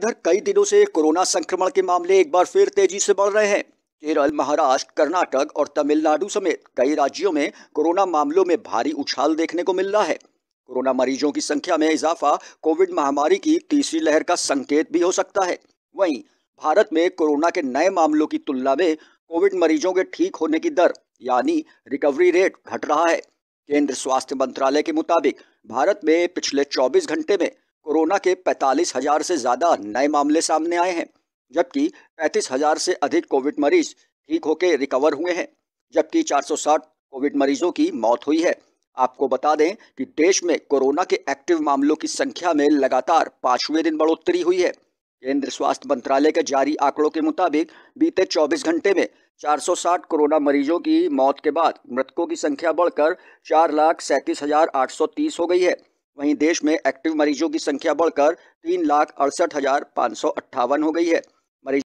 इधर कई दिनों से कोरोना संक्रमण के मामले एक बार फिर तेजी से बढ़ रहे हैं केरल महाराष्ट्र कर्नाटक और तमिलनाडु समेत कई राज्यों में कोरोना मामलों में भारी उछाल देखने को मिल रहा है कोरोना मरीजों की संख्या में इजाफा कोविड महामारी की तीसरी लहर का संकेत भी हो सकता है वहीं भारत में कोरोना के नए मामलों की तुलना में कोविड मरीजों के ठीक होने की दर यानी रिकवरी रेट घट रहा है केंद्र स्वास्थ्य मंत्रालय के मुताबिक भारत में पिछले 24 घंटे में कोरोना के पैंतालीस हजार से ज़्यादा नए मामले सामने आए हैं जबकि पैंतीस हजार से अधिक कोविड मरीज ठीक होकर रिकवर हुए हैं जबकि 460 कोविड मरीजों की मौत हुई है आपको बता दें कि देश में कोरोना के एक्टिव मामलों की संख्या में लगातार पांचवें दिन बढ़ोतरी हुई है केंद्र स्वास्थ्य मंत्रालय के जारी आंकड़ों के मुताबिक बीते 24 घंटे में 460 कोरोना मरीजों की मौत के बाद मृतकों की संख्या बढ़कर चार लाख सैंतीस हजार आठ सौ तीस हो गई है वहीं देश में एक्टिव मरीजों की संख्या बढ़कर तीन लाख अड़सठ हजार पाँच सौ अट्ठावन हो गई है